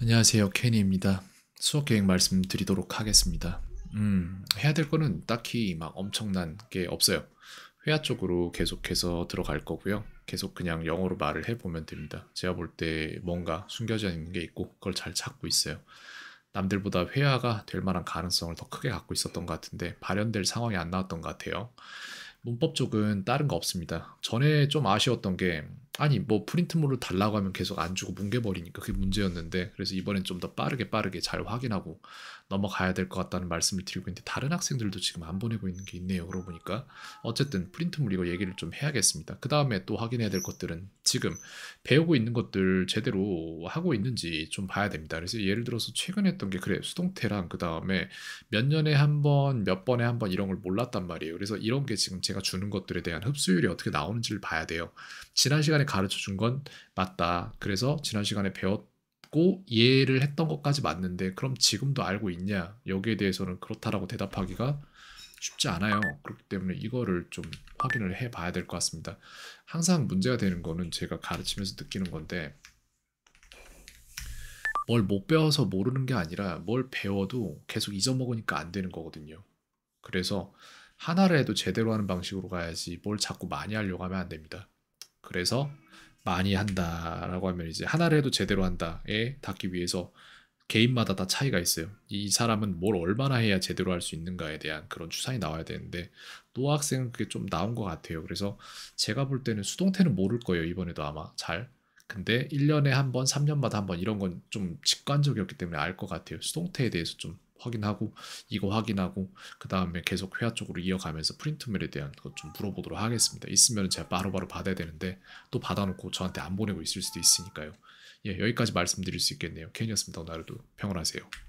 안녕하세요 케니입니다 수업 계획 말씀드리도록 하겠습니다 음 해야 될 거는 딱히 막 엄청난 게 없어요 회화 쪽으로 계속해서 들어갈 거고요 계속 그냥 영어로 말을 해보면 됩니다 제가 볼 때 뭔가 숨겨져 있는 게 있고 그걸 잘 찾고 있어요 남들보다 회화가 될 만한 가능성을 더 크게 갖고 있었던 것 같은데 발현될 상황이 안 나왔던 것 같아요 문법 쪽은 다른 거 없습니다 전에 좀 아쉬웠던 게 아니 뭐 프린트물을 달라고 하면 계속 안 주고 뭉개버리니까 그게 문제였는데 그래서 이번엔 좀 더 빠르게 빠르게 잘 확인하고 넘어가야 될 것 같다는 말씀을 드리고 있는데 다른 학생들도 지금 안 보내고 있는 게 있네요 그러고 보니까 어쨌든 프린트물 이거 얘기를 좀 해야겠습니다 그 다음에 또 확인해야 될 것들은 지금 배우고 있는 것들 제대로 하고 있는지 좀 봐야 됩니다 그래서 예를 들어서 최근에 했던 게 그래 수동태랑 그 다음에 몇 년에 한 번 몇 번에 한 번 이런 걸 몰랐단 말이에요 그래서 이런 게 지금 제가 주는 것들에 대한 흡수율이 어떻게 나오는지를 봐야 돼요 지난 시간에 가르쳐 준 건 맞다. 그래서 지난 시간에 배웠고 이해를 했던 것까지 맞는데 그럼 지금도 알고 있냐? 여기에 대해서는 그렇다라고 대답하기가 쉽지 않아요. 그렇기 때문에 이거를 좀 확인을 해 봐야 될 것 같습니다. 항상 문제가 되는 거는 제가 가르치면서 느끼는 건데 뭘 못 배워서 모르는 게 아니라 뭘 배워도 계속 잊어먹으니까 안 되는 거거든요. 그래서 하나라도 제대로 하는 방식으로 가야지 뭘 자꾸 많이 하려고 하면 안 됩니다. 그래서 많이 한다라고 하면 이제 하나를 해도 제대로 한다에 닿기 위해서 개인마다 다 차이가 있어요. 이 사람은 뭘 얼마나 해야 제대로 할 수 있는가에 대한 그런 추산이 나와야 되는데 노 학생은 그게 좀 나온 것 같아요. 그래서 제가 볼 때는 수동태는 모를 거예요. 이번에도 아마 잘. 근데 1년에 한 번, 3년마다 한 번 이런 건 좀 직관적이었기 때문에 알 것 같아요. 수동태에 대해서 좀 확인하고 이거 확인하고 그 다음에 계속 회화 쪽으로 이어가면서 프린트물에 대한 것 좀 물어보도록 하겠습니다. 있으면 제가 바로바로 받아야 되는데 또 받아놓고 저한테 안 보내고 있을 수도 있으니까요. 예, 여기까지 말씀드릴 수 있겠네요. 케이였습니다 오늘도 평온하세요.